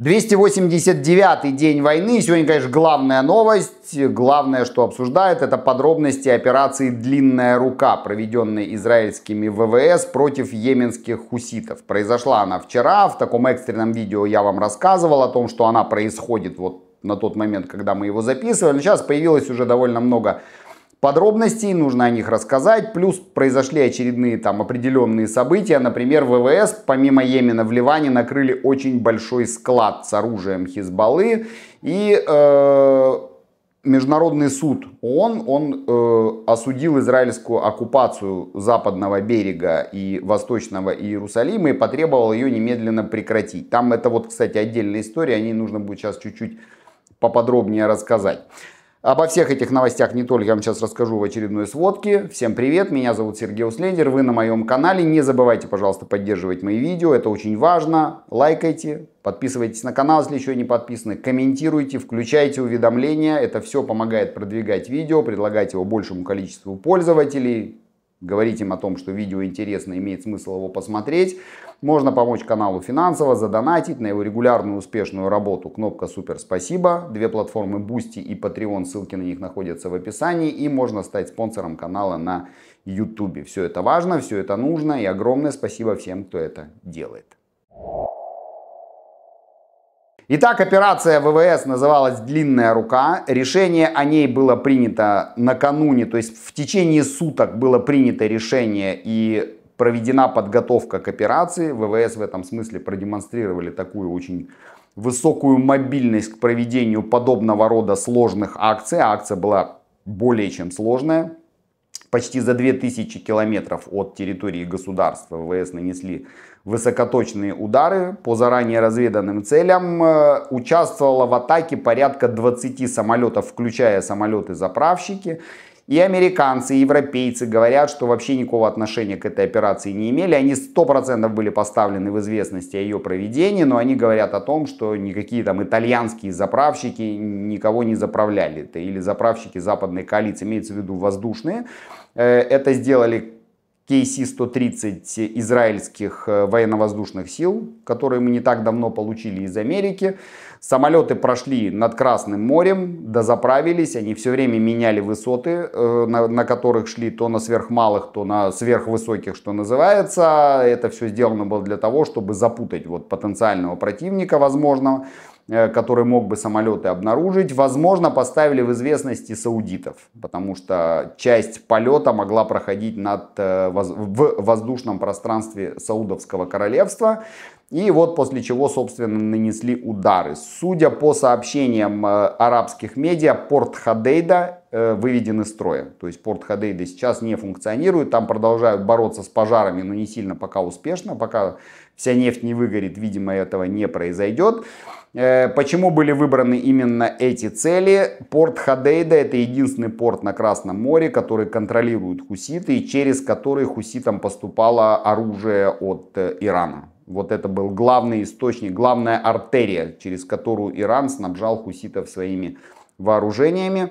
289 день войны. Сегодня, конечно, главная новость. Главное, что обсуждает, это подробности операции «Длинная рука», проведенной израильскими ВВС против йеменских хуситов. Произошла она вчера. В таком экстренном видео я вам рассказывал о том, что она происходит вот на тот момент, когда мы его записывали. Сейчас появилось уже довольно много подробностей, нужно о них рассказать. Плюс произошли очередные там определенные события. Например, ВВС помимо Йемена в Ливане накрыли очень большой склад с оружием Хизбаллы. И э, Международный суд ООН, он э, осудил израильскую оккупацию западного берега и восточного Иерусалима и потребовал ее немедленно прекратить. Там это вот, кстати, отдельная история, о ней нужно будет сейчас чуть-чуть поподробнее рассказать. Обо всех этих новостях не только я вам сейчас расскажу в очередной сводке. Всем привет, меня зовут Сергей Услендер, вы на моем канале. Не забывайте, пожалуйста, поддерживать мои видео, это очень важно. Лайкайте, подписывайтесь на канал, если еще не подписаны, комментируйте, включайте уведомления. Это все помогает продвигать видео, предлагать его большему количеству пользователей говорить им о том, что видео интересно, имеет смысл его посмотреть. Можно помочь каналу финансово, задонатить на его регулярную успешную работу. Кнопка «Супер спасибо». Две платформы Boosty и Patreon, ссылки на них находятся в описании. И можно стать спонсором канала на YouTube. Все это важно, все это нужно. И огромное спасибо всем, кто это делает. Итак, операция ВВС называлась «Длинная рука». Решение о ней было принято накануне, то есть в течение суток было принято решение и проведена подготовка к операции. ВВС в этом смысле продемонстрировали такую очень высокую мобильность к проведению подобного рода сложных акций. акция была более чем сложная почти за 2000 километров от территории государства ВВС нанесли высокоточные удары по заранее разведанным целям. Э, участвовало в атаке порядка 20 самолетов, включая самолеты-заправщики. И американцы, и европейцы говорят, что вообще никакого отношения к этой операции не имели. Они 100% были поставлены в известность о ее проведении, но они говорят о том, что никакие там итальянские заправщики никого не заправляли. Это или заправщики западной коалиции, имеется в виду воздушные. Э, это сделали KC-130 израильских э, военно-воздушных сил, которые мы не так давно получили из Америки. Самолеты прошли над Красным морем, дозаправились, они все время меняли высоты, э, на, на которых шли то на сверхмалых, то на сверхвысоких, что называется. Это все сделано было для того, чтобы запутать вот потенциального противника возможного. Э, который мог бы самолеты обнаружить, возможно, поставили в известности саудитов, потому что часть полета могла проходить над, э, в воздушном пространстве Саудовского королевства. И вот после чего, собственно, нанесли удары. Судя по сообщениям э, арабских медиа, порт Хадейда выведен из строя. То есть порт Хадейда сейчас не функционирует, там продолжают бороться с пожарами, но не сильно пока успешно, пока вся нефть не выгорит, видимо, этого не произойдет. Э, почему были выбраны именно эти цели? Порт Хадейда это единственный порт на Красном море, который контролируют хуситы и через который хуситам поступало оружие от э, Ирана. Вот это был главный источник, главная артерия, через которую Иран снабжал хуситов своими вооружениями.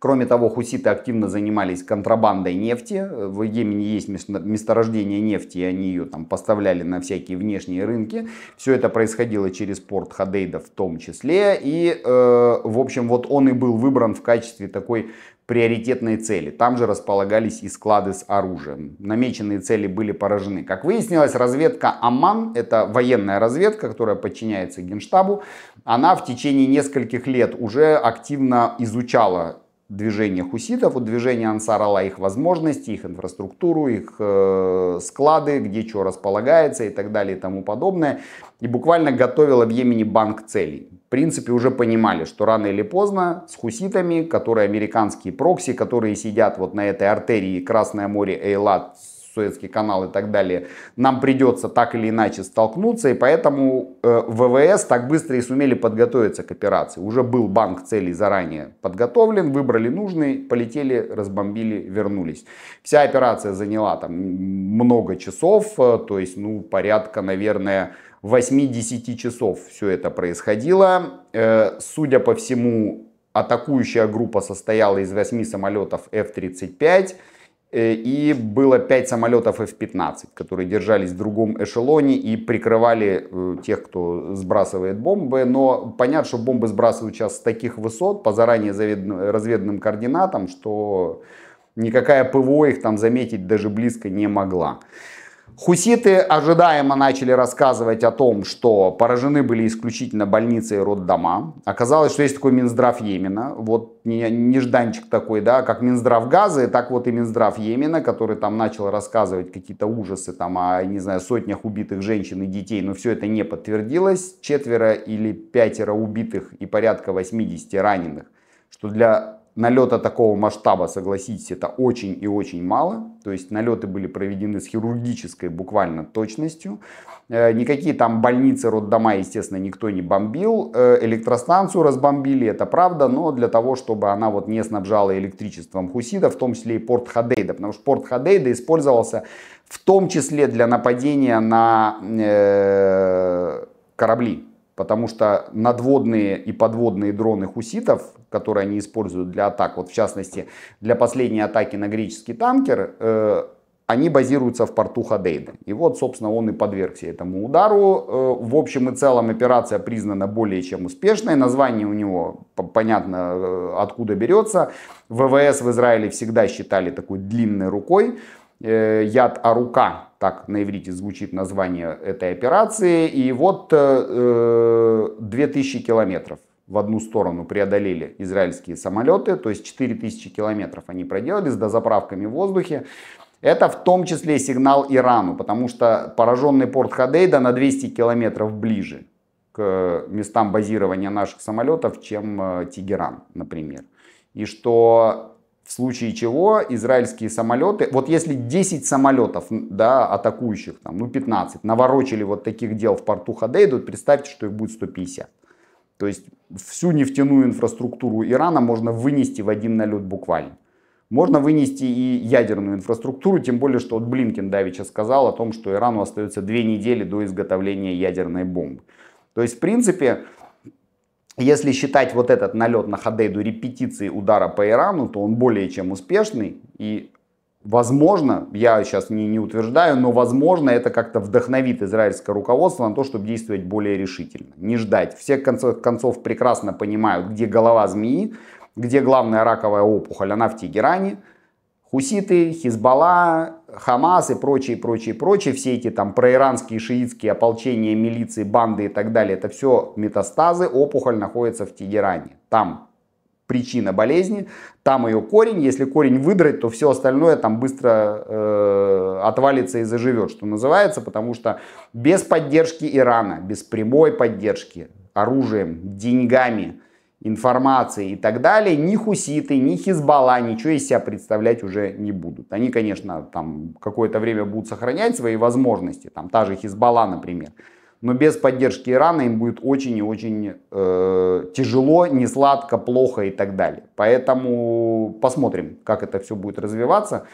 Кроме того, хуситы активно занимались контрабандой нефти. В Йемене есть месторождение нефти, и они ее там поставляли на всякие внешние рынки. Все это происходило через порт Хадейда в том числе. И, э, в общем, вот он и был выбран в качестве такой приоритетные цели. Там же располагались и склады с оружием. Намеченные цели были поражены. Как выяснилось, разведка ОМАН, это военная разведка, которая подчиняется Генштабу, она в течение нескольких лет уже активно изучала движение хуситов, вот движение ансар ала их возможности, их инфраструктуру, их э, склады, где что располагается и так далее и тому подобное. И буквально готовила в Йемене банк целей. В принципе, уже понимали, что рано или поздно с хуситами, которые американские прокси, которые сидят вот на этой артерии Красное море, Эйлат, Суэцкий канал и так далее, нам придется так или иначе столкнуться, и поэтому э, ВВС так быстро и сумели подготовиться к операции. Уже был банк целей заранее подготовлен, выбрали нужный, полетели, разбомбили, вернулись. Вся операция заняла там много часов, э, то есть, ну, порядка, наверное, 8-10 часов все это происходило. Э, судя по всему, атакующая группа состояла из 8 самолетов F-35, Э, и было 5 самолетов F-15, которые держались в другом эшелоне и прикрывали э, тех, кто сбрасывает бомбы. Но понятно, что бомбы сбрасывают сейчас с таких высот по заранее разведанным координатам, что никакая ПВО их там заметить даже близко не могла. Хуситы ожидаемо начали рассказывать о том, что поражены были исключительно больницы и роддома. Оказалось, что есть такой Минздрав Йемена. Вот нежданчик такой, да, как Минздрав Газы, так вот и Минздрав Йемена, который там начал рассказывать какие-то ужасы там о, не знаю, сотнях убитых женщин и детей, но все это не подтвердилось. Четверо или пятеро убитых и порядка 80 раненых, что для Налета такого масштаба, согласитесь, это очень и очень мало. То есть налеты были проведены с хирургической буквально точностью. Э, никакие там больницы, роддома, естественно, никто не бомбил. Э, электростанцию разбомбили, это правда, но для того, чтобы она вот не снабжала электричеством Хусида, в том числе и порт Хадейда, потому что порт Хадейда использовался в том числе для нападения на э, корабли потому что надводные и подводные дроны хуситов, которые они используют для атак, вот в частности для последней атаки на греческий танкер, э, они базируются в порту Хадейда. И вот, собственно, он и подвергся этому удару. Э, в общем и целом операция признана более чем успешной. Название у него понятно э, откуда берется. ВВС в Израиле всегда считали такой длинной рукой. Э, яд Арука, так на иврите звучит название этой операции. И вот э, 2000 э, километров в одну сторону преодолели израильские самолеты, то есть 4000 километров они проделали с дозаправками в воздухе. Это в том числе сигнал Ирану, потому что пораженный порт Хадейда на 200 километров ближе к местам базирования наших самолетов, чем э, Тегеран, например. И что в случае чего израильские самолеты, вот если 10 самолетов, да, атакующих, там, ну 15, наворочили вот таких дел в порту Хадейдут, представьте, что их будет 150. То есть всю нефтяную инфраструктуру Ирана можно вынести в один налет буквально. Можно вынести и ядерную инфраструктуру, тем более, что вот Блинкин Давича сказал о том, что Ирану остается две недели до изготовления ядерной бомбы. То есть, в принципе, если считать вот этот налет на Хадейду репетицией удара по Ирану, то он более чем успешный. И возможно, я сейчас не, не утверждаю, но возможно это как-то вдохновит израильское руководство на то, чтобы действовать более решительно. Не ждать. Все концов, концов прекрасно понимают, где голова змеи, где главная раковая опухоль, она в Тегеране. Хуситы, Хизбалла, Хамас и прочие, прочие, прочие, все эти там проиранские, шиитские ополчения, милиции, банды и так далее, это все метастазы, опухоль находится в Тегеране. Там причина болезни, там ее корень, если корень выдрать, то все остальное там быстро э, отвалится и заживет, что называется, потому что без поддержки Ирана, без прямой поддержки оружием, деньгами, информации и так далее, ни хуситы, ни Хизбала ничего из себя представлять уже не будут. Они, конечно, там какое-то время будут сохранять свои возможности, там та же Хизбала, например, но без поддержки Ирана им будет очень и очень э, тяжело, несладко, плохо и так далее. Поэтому посмотрим, как это все будет развиваться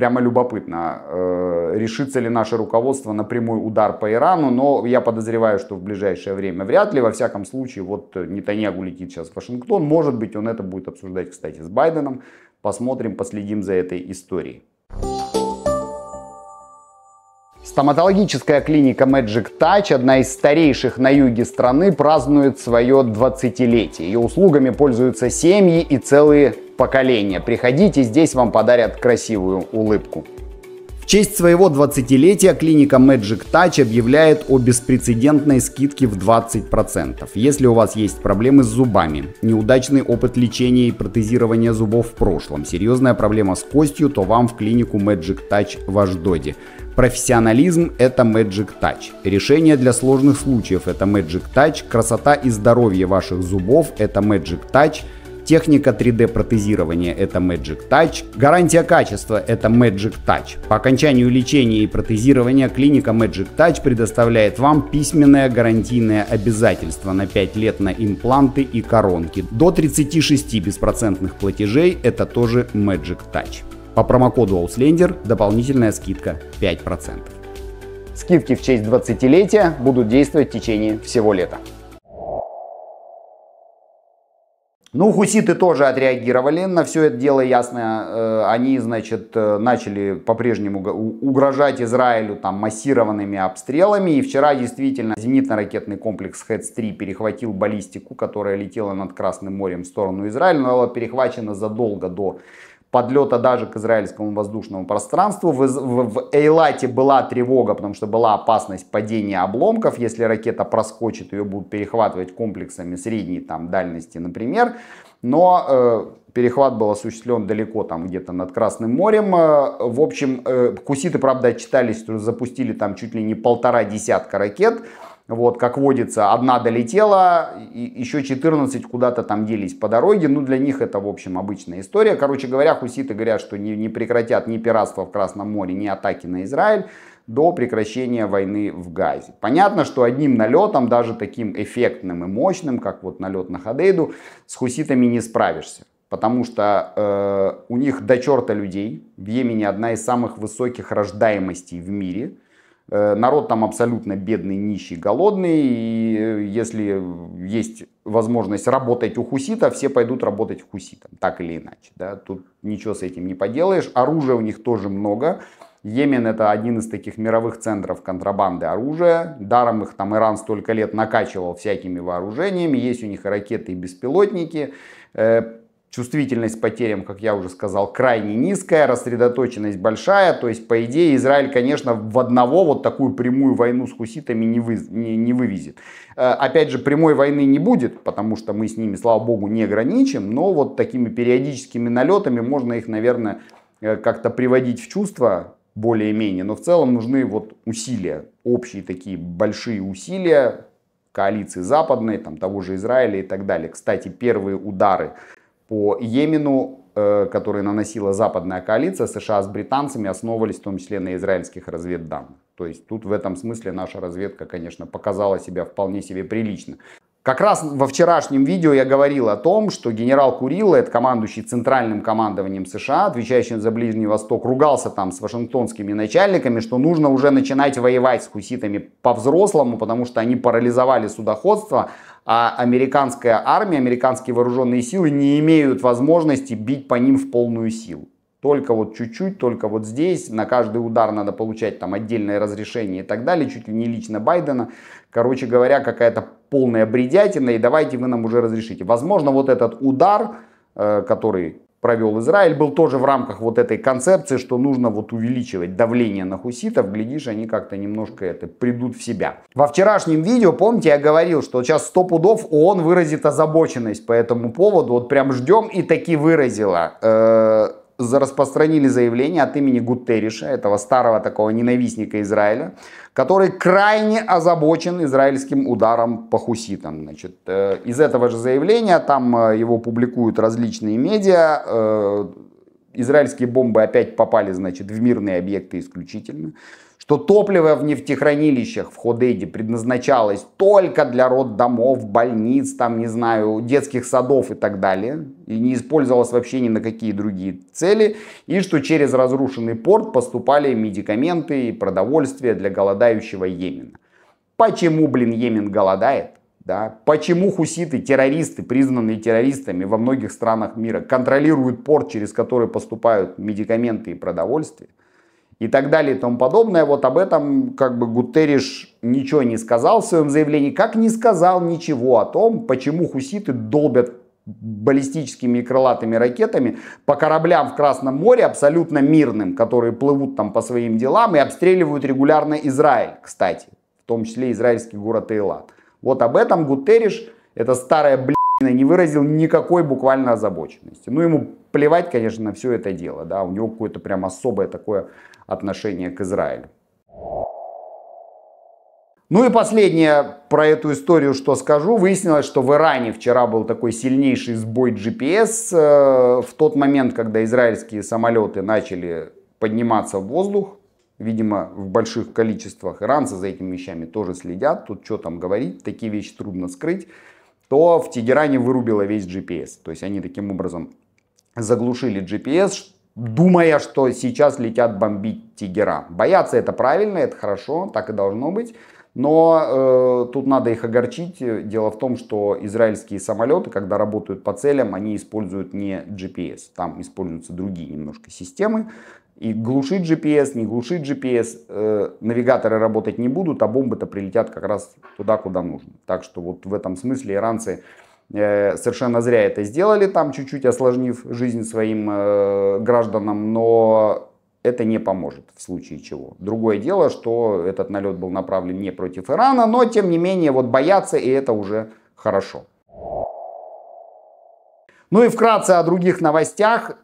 прямо любопытно, э, решится ли наше руководство на прямой удар по Ирану, но я подозреваю, что в ближайшее время вряд ли, во всяком случае, вот э, Нетаньягу летит сейчас в Вашингтон, может быть, он это будет обсуждать, кстати, с Байденом, посмотрим, последим за этой историей. Стоматологическая клиника Magic Touch, одна из старейших на юге страны, празднует свое 20-летие. Ее услугами пользуются семьи и целые поколения. Приходите, здесь вам подарят красивую улыбку. В честь своего 20-летия клиника Magic Touch объявляет о беспрецедентной скидке в 20%. Если у вас есть проблемы с зубами, неудачный опыт лечения и протезирования зубов в прошлом, серьезная проблема с костью, то вам в клинику Magic Touch в Аждоде. Профессионализм – это Magic Touch. Решение для сложных случаев – это Magic Touch. Красота и здоровье ваших зубов – это Magic Touch – Техника 3D-протезирования – это Magic Touch. Гарантия качества – это Magic Touch. По окончанию лечения и протезирования клиника Magic Touch предоставляет вам письменное гарантийное обязательство на 5 лет на импланты и коронки. До 36 беспроцентных платежей – это тоже Magic Touch. По промокоду Auslender дополнительная скидка 5%. Скидки в честь 20-летия будут действовать в течение всего лета. Ну, хуситы тоже отреагировали на все это дело, ясно. Э, они, значит, э, начали по-прежнему угрожать Израилю там массированными обстрелами. И вчера действительно зенитно-ракетный комплекс ХЭЦ-3 перехватил баллистику, которая летела над Красным морем в сторону Израиля, но была перехвачена задолго до подлета даже к израильскому воздушному пространству. В, в, в Эйлате была тревога, потому что была опасность падения обломков. Если ракета проскочит, ее будут перехватывать комплексами средней там, дальности, например. Но э, перехват был осуществлен далеко, там где-то над Красным морем. Э, в общем, э, куситы, правда, отчитались, что запустили там чуть ли не полтора десятка ракет. Вот, как водится, одна долетела, и еще 14 куда-то там делись по дороге. Ну, для них это, в общем, обычная история. Короче говоря, хуситы говорят, что не, не прекратят ни пиратство в Красном море, ни атаки на Израиль до прекращения войны в Газе. Понятно, что одним налетом, даже таким эффектным и мощным, как вот налет на Хадейду, с хуситами не справишься. Потому что э, у них до черта людей. В Йемене одна из самых высоких рождаемостей в мире – Э, народ там абсолютно бедный, нищий, голодный. И э, если есть возможность работать у хусита, все пойдут работать в хусита, так или иначе. Да? Тут ничего с этим не поделаешь. Оружия у них тоже много. Йемен это один из таких мировых центров контрабанды оружия. Даром их там Иран столько лет накачивал всякими вооружениями. Есть у них и ракеты и беспилотники. Э, Чувствительность потерям, как я уже сказал, крайне низкая, рассредоточенность большая. То есть, по идее, Израиль, конечно, в одного вот такую прямую войну с хуситами не, вы, не, не вывезет. Э, опять же, прямой войны не будет, потому что мы с ними, слава богу, не ограничим. Но вот такими периодическими налетами можно их, наверное, э, как-то приводить в чувство более-менее. Но в целом нужны вот усилия, общие такие большие усилия коалиции западной, там, того же Израиля и так далее. Кстати, первые удары по Йемену, э, который наносила западная коалиция, США с британцами основывались в том числе на израильских разведданных. То есть тут в этом смысле наша разведка, конечно, показала себя вполне себе прилично. Как раз во вчерашнем видео я говорил о том, что генерал Курилла, это командующий центральным командованием США, отвечающий за Ближний Восток, ругался там с вашингтонскими начальниками, что нужно уже начинать воевать с хуситами по-взрослому, потому что они парализовали судоходство, а американская армия, американские вооруженные силы не имеют возможности бить по ним в полную силу. Только вот чуть-чуть, только вот здесь, на каждый удар надо получать там отдельное разрешение и так далее, чуть ли не лично Байдена. Короче говоря, какая-то полная бредятина, и давайте вы нам уже разрешите. Возможно, вот этот удар, э, который провел Израиль, был тоже в рамках вот этой концепции, что нужно вот увеличивать давление на хуситов, глядишь, они как-то немножко это придут в себя. Во вчерашнем видео, помните, я говорил, что сейчас 100 пудов ООН выразит озабоченность по этому поводу, вот прям ждем и таки выразила. Э, распространили заявление от имени Гутерриша, этого старого такого ненавистника Израиля, который крайне озабочен израильским ударом по хуситам. Значит, э, из этого же заявления, там э, его публикуют различные медиа, э, израильские бомбы опять попали, значит, в мирные объекты исключительно что топливо в нефтехранилищах в Ходейде предназначалось только для роддомов, больниц, там, не знаю, детских садов и так далее, и не использовалось вообще ни на какие другие цели, и что через разрушенный порт поступали медикаменты и продовольствие для голодающего Йемена. Почему, блин, Йемен голодает? Да? Почему хуситы, террористы, признанные террористами во многих странах мира, контролируют порт, через который поступают медикаменты и продовольствие? и так далее и тому подобное. Вот об этом как бы Гутерриш ничего не сказал в своем заявлении, как не сказал ничего о том, почему хуситы долбят баллистическими и крылатыми ракетами по кораблям в Красном море абсолютно мирным, которые плывут там по своим делам и обстреливают регулярно Израиль, кстати, в том числе израильский город Эйлат. Вот об этом Гутерриш, это старая блядина, не выразил никакой буквально озабоченности. Ну, ему плевать, конечно, на все это дело, да, у него какое-то прям особое такое отношение к Израилю. Ну и последнее про эту историю, что скажу. Выяснилось, что в Иране вчера был такой сильнейший сбой GPS. Э, в тот момент, когда израильские самолеты начали подниматься в воздух, видимо, в больших количествах, иранцы за этими вещами тоже следят, тут что там говорить, такие вещи трудно скрыть, то в Тегеране вырубило весь GPS. То есть они таким образом заглушили GPS, думая, что сейчас летят бомбить Тигера. Бояться это правильно, это хорошо, так и должно быть. Но э, тут надо их огорчить. Дело в том, что израильские самолеты, когда работают по целям, они используют не GPS. Там используются другие немножко системы. И глушить GPS, не глушить GPS, э, навигаторы работать не будут, а бомбы-то прилетят как раз туда, куда нужно. Так что вот в этом смысле иранцы Э, совершенно зря это сделали, там чуть-чуть осложнив жизнь своим э, гражданам, но это не поможет в случае чего. Другое дело, что этот налет был направлен не против Ирана, но тем не менее вот боятся, и это уже хорошо. Ну и вкратце о других новостях.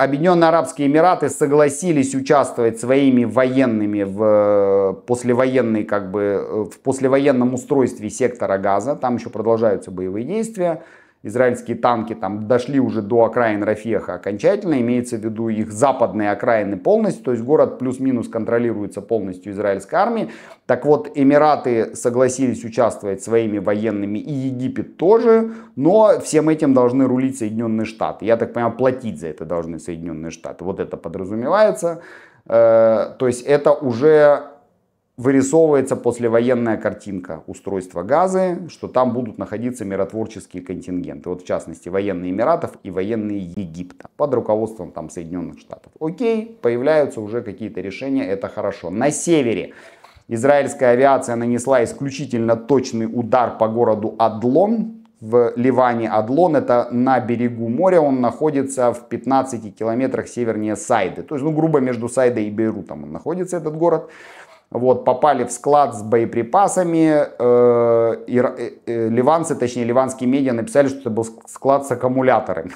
Объединенные Арабские Эмираты согласились участвовать своими военными в э, послевоенной, как бы, э, в послевоенном устройстве сектора газа. Там еще продолжаются боевые действия израильские танки там дошли уже до окраин Рафеха окончательно, имеется в виду их западные окраины полностью, то есть город плюс-минус контролируется полностью израильской армией. Так вот, Эмираты согласились участвовать своими военными и Египет тоже, но всем этим должны рулить Соединенные Штаты. Я так понимаю, платить за это должны Соединенные Штаты. Вот это подразумевается. Э, то есть это уже вырисовывается послевоенная картинка устройства Газы, что там будут находиться миротворческие контингенты, вот в частности военные Эмиратов и военные Египта под руководством там Соединенных Штатов. Окей, появляются уже какие-то решения, это хорошо. На севере израильская авиация нанесла исключительно точный удар по городу Адлон, в Ливане Адлон, это на берегу моря, он находится в 15 километрах севернее Сайды, то есть, ну, грубо между Сайдой и Бейрутом он находится, этот город вот, попали в склад с боеприпасами. Э, и, э, э, ливанцы, точнее, ливанские медиа написали, что это был склад с аккумуляторами.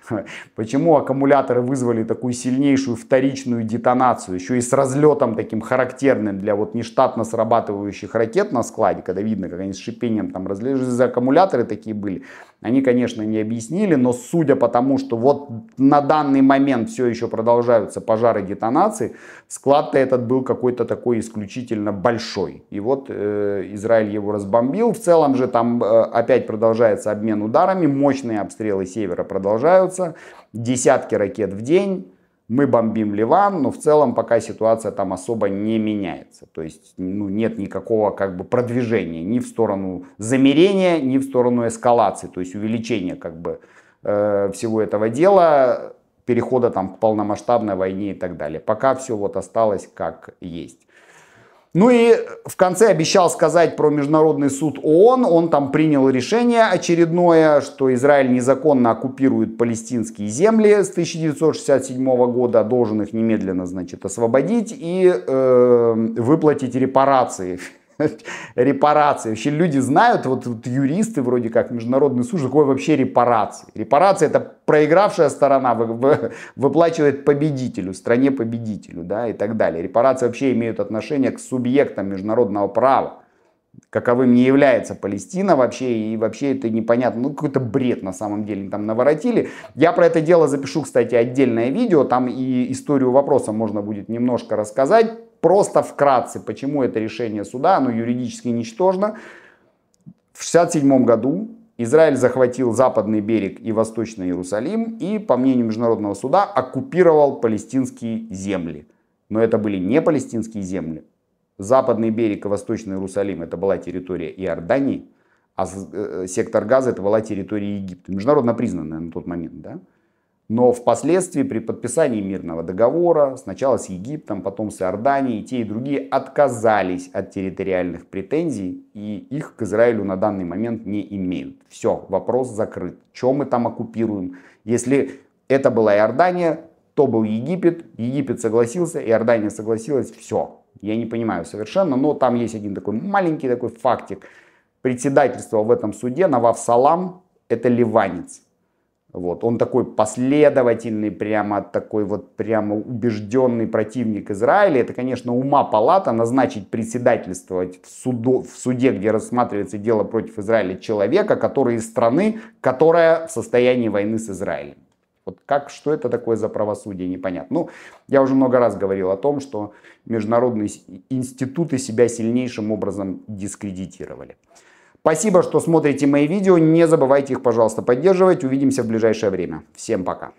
Почему аккумуляторы вызвали такую сильнейшую вторичную детонацию, еще и с разлетом таким характерным для вот нештатно срабатывающих ракет на складе, когда видно, как они с шипением там разлежались, за аккумуляторы такие были. Они, конечно, не объяснили, но судя по тому, что вот на данный момент все еще продолжаются пожары детонации, склад-то этот был какой-то такой исключительно большой. И вот э, Израиль его разбомбил. В целом же там э, опять продолжается обмен ударами, мощные обстрелы севера продолжаются, десятки ракет в день мы бомбим Ливан, но в целом пока ситуация там особо не меняется. То есть ну, нет никакого как бы продвижения ни в сторону замерения, ни в сторону эскалации, то есть увеличения как бы э, всего этого дела, перехода там к полномасштабной войне и так далее. Пока все вот осталось как есть. Ну и в конце обещал сказать про Международный суд ООН. Он там принял решение очередное, что Израиль незаконно оккупирует палестинские земли с 1967 года, должен их немедленно, значит, освободить и э, выплатить репарации репарации. Вообще люди знают, вот, вот юристы вроде как, международный суд, что такое вообще репарации. Репарации это проигравшая сторона вы, вы, выплачивает победителю, стране-победителю да, и так далее. Репарации вообще имеют отношение к субъектам международного права каковым не является Палестина вообще, и вообще это непонятно, ну какой-то бред на самом деле там наворотили. Я про это дело запишу, кстати, отдельное видео, там и историю вопроса можно будет немножко рассказать, Просто вкратце, почему это решение суда, оно юридически ничтожно. В 1967 году Израиль захватил западный берег и восточный Иерусалим и, по мнению Международного суда, оккупировал палестинские земли. Но это были не палестинские земли. Западный берег и восточный Иерусалим это была территория Иордании, а э, сектор газа это была территория Египта, международно признанная на тот момент. Да? Но впоследствии при подписании мирного договора сначала с Египтом, потом с Иорданией, те и другие отказались от территориальных претензий и их к Израилю на данный момент не имеют. Все, вопрос закрыт. Чем мы там оккупируем? Если это была Иордания, то был Египет, Египет согласился, Иордания согласилась, все. Я не понимаю совершенно, но там есть один такой маленький такой фактик. Председательство в этом суде Навав Салам, это ливанец вот. Он такой последовательный, прямо такой вот прямо убежденный противник Израиля. Это, конечно, ума палата назначить председательствовать в, суду, в суде, где рассматривается дело против Израиля человека, который из страны, которая в состоянии войны с Израилем. Вот как, что это такое за правосудие, непонятно. Ну, я уже много раз говорил о том, что международные институты себя сильнейшим образом дискредитировали. Спасибо, что смотрите мои видео. Не забывайте их, пожалуйста, поддерживать. Увидимся в ближайшее время. Всем пока.